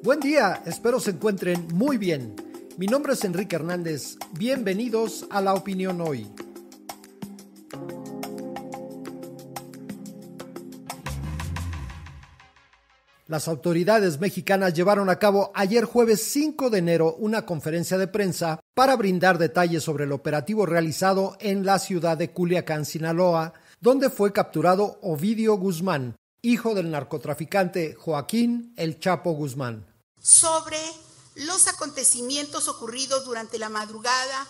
Buen día, espero se encuentren muy bien. Mi nombre es Enrique Hernández, bienvenidos a La Opinión Hoy. Las autoridades mexicanas llevaron a cabo ayer jueves 5 de enero una conferencia de prensa para brindar detalles sobre el operativo realizado en la ciudad de Culiacán, Sinaloa, donde fue capturado Ovidio Guzmán, hijo del narcotraficante Joaquín El Chapo Guzmán. Sobre los acontecimientos ocurridos durante la madrugada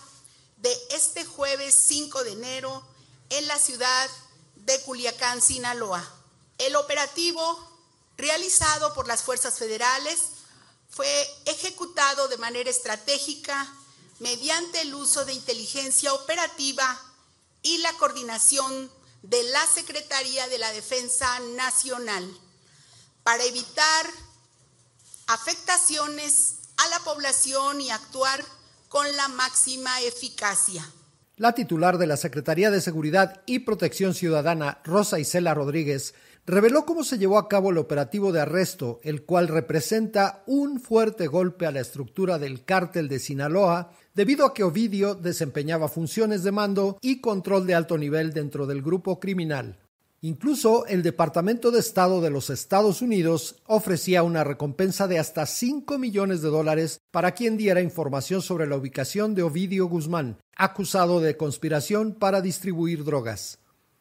de este jueves 5 de enero en la ciudad de Culiacán, Sinaloa. El operativo realizado por las fuerzas federales fue ejecutado de manera estratégica mediante el uso de inteligencia operativa y la coordinación de la Secretaría de la Defensa Nacional para evitar afectaciones a la población y actuar con la máxima eficacia. La titular de la Secretaría de Seguridad y Protección Ciudadana, Rosa Isela Rodríguez, reveló cómo se llevó a cabo el operativo de arresto, el cual representa un fuerte golpe a la estructura del cártel de Sinaloa, debido a que Ovidio desempeñaba funciones de mando y control de alto nivel dentro del grupo criminal. Incluso el Departamento de Estado de los Estados Unidos ofrecía una recompensa de hasta 5 millones de dólares para quien diera información sobre la ubicación de Ovidio Guzmán, acusado de conspiración para distribuir drogas.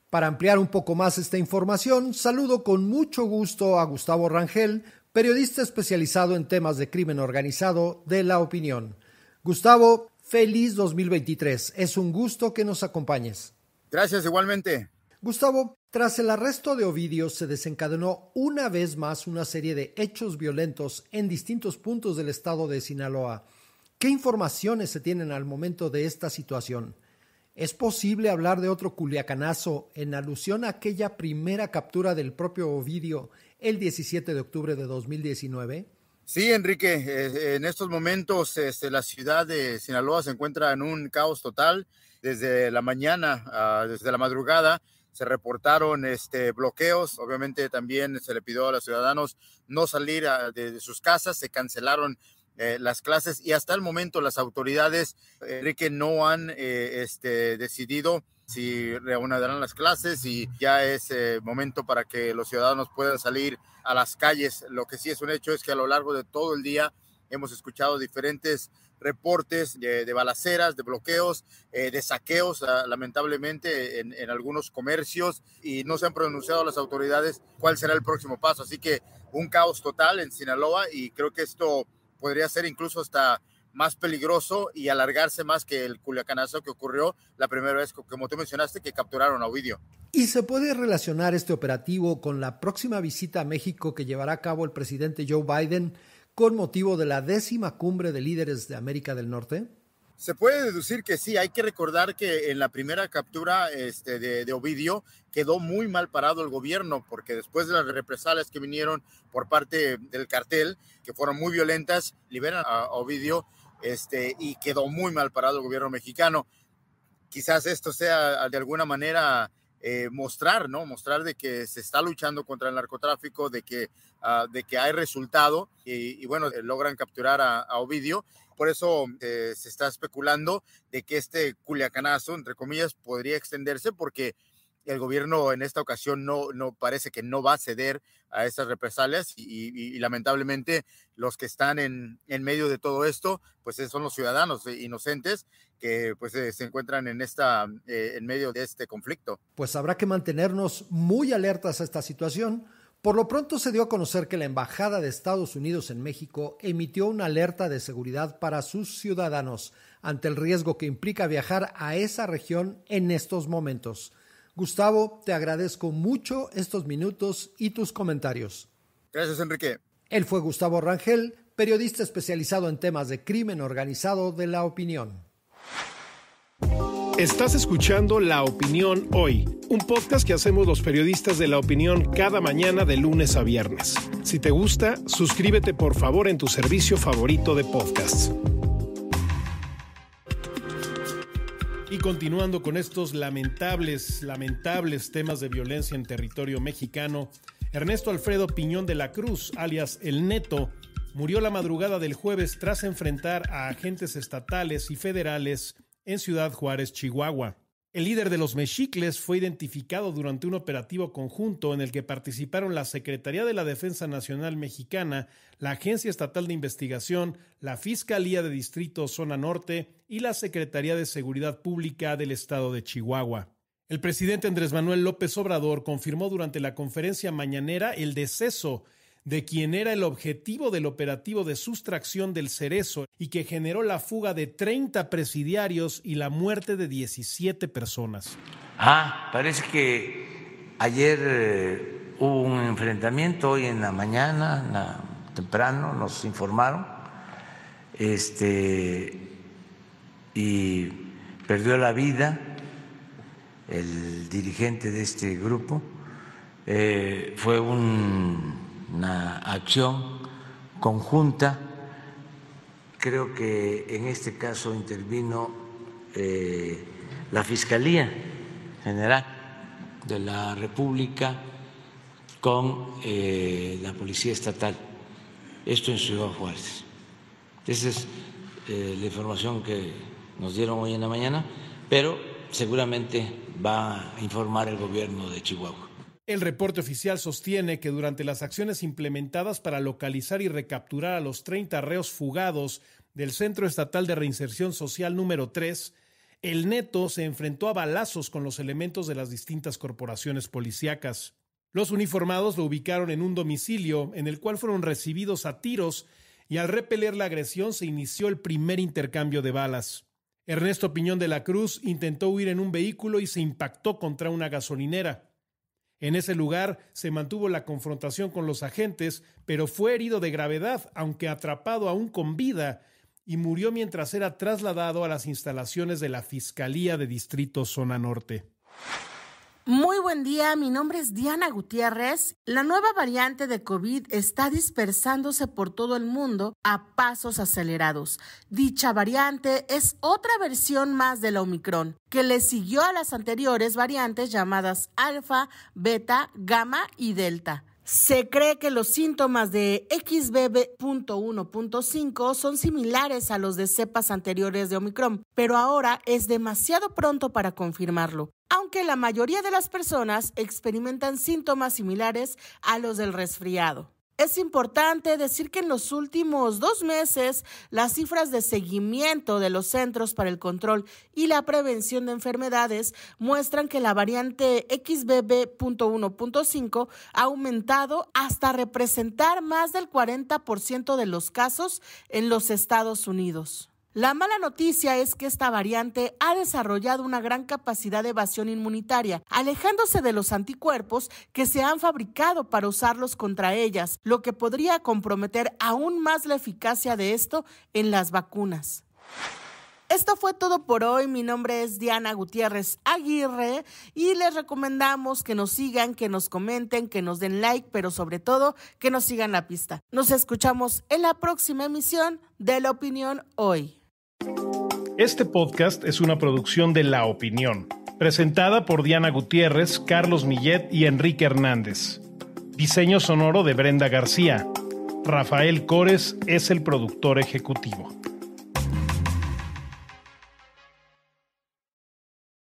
Para ampliar un poco más esta información, saludo con mucho gusto a Gustavo Rangel, periodista especializado en temas de crimen organizado de la opinión. Gustavo, feliz 2023. Es un gusto que nos acompañes. Gracias igualmente. Gustavo, tras el arresto de Ovidio se desencadenó una vez más una serie de hechos violentos en distintos puntos del estado de Sinaloa. ¿Qué informaciones se tienen al momento de esta situación? ¿Es posible hablar de otro culiacanazo en alusión a aquella primera captura del propio Ovidio el 17 de octubre de 2019? Sí, Enrique, eh, en estos momentos este, la ciudad de Sinaloa se encuentra en un caos total. Desde la mañana, ah, desde la madrugada, se reportaron este, bloqueos. Obviamente también se le pidió a los ciudadanos no salir ah, de, sus casas, se cancelaron eh, las clases y hasta el momento las autoridades, Enrique, no han eh, este, decidido si reanudarán las clases y ya es eh, momento para que los ciudadanos puedan salir a las calles. Lo que sí es un hecho es que a lo largo de todo el día hemos escuchado diferentes reportes de, balaceras, de bloqueos, eh, de saqueos, ah, lamentablemente, en, en algunos comercios y no se han pronunciado las autoridades cuál será el próximo paso. Así que un caos total en Sinaloa y creo que esto podría ser incluso hasta más peligroso y alargarse más que el culiacanazo que ocurrió la primera vez, como tú mencionaste, que capturaron a Ovidio. ¿Y se puede relacionar este operativo con la próxima visita a México que llevará a cabo el presidente Joe Biden con motivo de la décima cumbre de líderes de América del Norte? Se puede deducir que sí, hay que recordar que en la primera captura este, de, de, Ovidio quedó muy mal parado el gobierno, porque después de las represalias que vinieron por parte del cartel, que fueron muy violentas, liberan a Ovidio este, y quedó muy mal parado el gobierno mexicano. Quizás esto sea de alguna manera eh, mostrar, ¿no? Mostrar de que se está luchando contra el narcotráfico, de que, ah, de que hay resultado y, bueno, eh, logran capturar a, Ovidio. Por eso eh, se está especulando de que este culiacanazo, entre comillas, podría extenderse porque el gobierno en esta ocasión no, no parece que no va a ceder a estas represalias y, lamentablemente los que están en, medio de todo esto, pues eh, son los ciudadanos eh, inocentes que pues eh, se encuentran en, esta, en medio de este conflicto. Pues habrá que mantenernos muy alertas a esta situación. Por lo pronto se dio a conocer que la Embajada de Estados Unidos en México emitió una alerta de seguridad para sus ciudadanos ante el riesgo que implica viajar a esa región en estos momentos. Gustavo, te agradezco mucho estos minutos y tus comentarios. Gracias, Enrique. Él fue Gustavo Rangel, periodista especializado en temas de crimen organizado de la opinión. Estás escuchando La Opinión Hoy, un podcast que hacemos los periodistas de la opinión cada mañana de lunes a viernes. Si te gusta, suscríbete por favor en tu servicio favorito de podcasts. Y continuando con estos lamentables, lamentables temas de violencia en territorio mexicano, Ernesto Alfredo Piñón de la Cruz, alias El Neto, murió la madrugada del jueves tras enfrentar a agentes estatales y federales en Ciudad Juárez, Chihuahua. El líder de los mexicles fue identificado durante un operativo conjunto en el que participaron la Secretaría de la Defensa Nacional Mexicana, la Agencia Estatal de Investigación, la Fiscalía de Distrito Zona Norte y la Secretaría de Seguridad Pública del Estado de Chihuahua. El presidente Andrés Manuel López Obrador confirmó durante la conferencia mañanera el deceso de quien era el objetivo del operativo de sustracción del cerezo y que generó la fuga de 30 presidiarios y la muerte de 17 personas. Ah, parece que ayer eh, hubo un enfrentamiento, hoy en la mañana, temprano, nos informaron, este, y perdió la vida el dirigente de este grupo. Eh, fue un una acción conjunta. Creo que en este caso intervino eh, la Fiscalía General de la República con eh, la Policía Estatal, esto en Ciudad Juárez. Esa es eh, la información que nos dieron hoy en la mañana, pero seguramente va a informar el gobierno de Chihuahua. El reporte oficial sostiene que durante las acciones implementadas para localizar y recapturar a los 30 reos fugados del Centro Estatal de Reinserción Social número 3, el neto se enfrentó a balazos con los elementos de las distintas corporaciones policíacas. Los uniformados lo ubicaron en un domicilio en el cual fueron recibidos a tiros y al repeler la agresión se inició el primer intercambio de balas. Ernesto Piñón de la Cruz intentó huir en un vehículo y se impactó contra una gasolinera. En ese lugar se mantuvo la confrontación con los agentes, pero fue herido de gravedad, aunque atrapado aún con vida, y murió mientras era trasladado a las instalaciones de la Fiscalía de Distrito Zona Norte. Muy buen día, mi nombre es Diana Gutiérrez. La nueva variante de COVID está dispersándose por todo el mundo a pasos acelerados. Dicha variante es otra versión más de la Omicron, que le siguió a las anteriores variantes llamadas alfa, beta, gamma y delta. Se cree que los síntomas de XBB.1.5 son similares a los de cepas anteriores de Omicron, pero ahora es demasiado pronto para confirmarlo aunque la mayoría de las personas experimentan síntomas similares a los del resfriado. Es importante decir que en los últimos dos meses las cifras de seguimiento de los Centros para el Control y la Prevención de Enfermedades muestran que la variante XBB.1.5 ha aumentado hasta representar más del 40% de los casos en los Estados Unidos. La mala noticia es que esta variante ha desarrollado una gran capacidad de evasión inmunitaria, alejándose de los anticuerpos que se han fabricado para usarlos contra ellas, lo que podría comprometer aún más la eficacia de esto en las vacunas. Esto fue todo por hoy. Mi nombre es Diana Gutiérrez Aguirre y les recomendamos que nos sigan, que nos comenten, que nos den like, pero sobre todo que nos sigan la pista. Nos escuchamos en la próxima emisión de La Opinión Hoy. Este podcast es una producción de La Opinión, presentada por Diana Gutiérrez, Carlos Millet y Enrique Hernández. Diseño sonoro de Brenda García. Rafael Cores es el productor ejecutivo.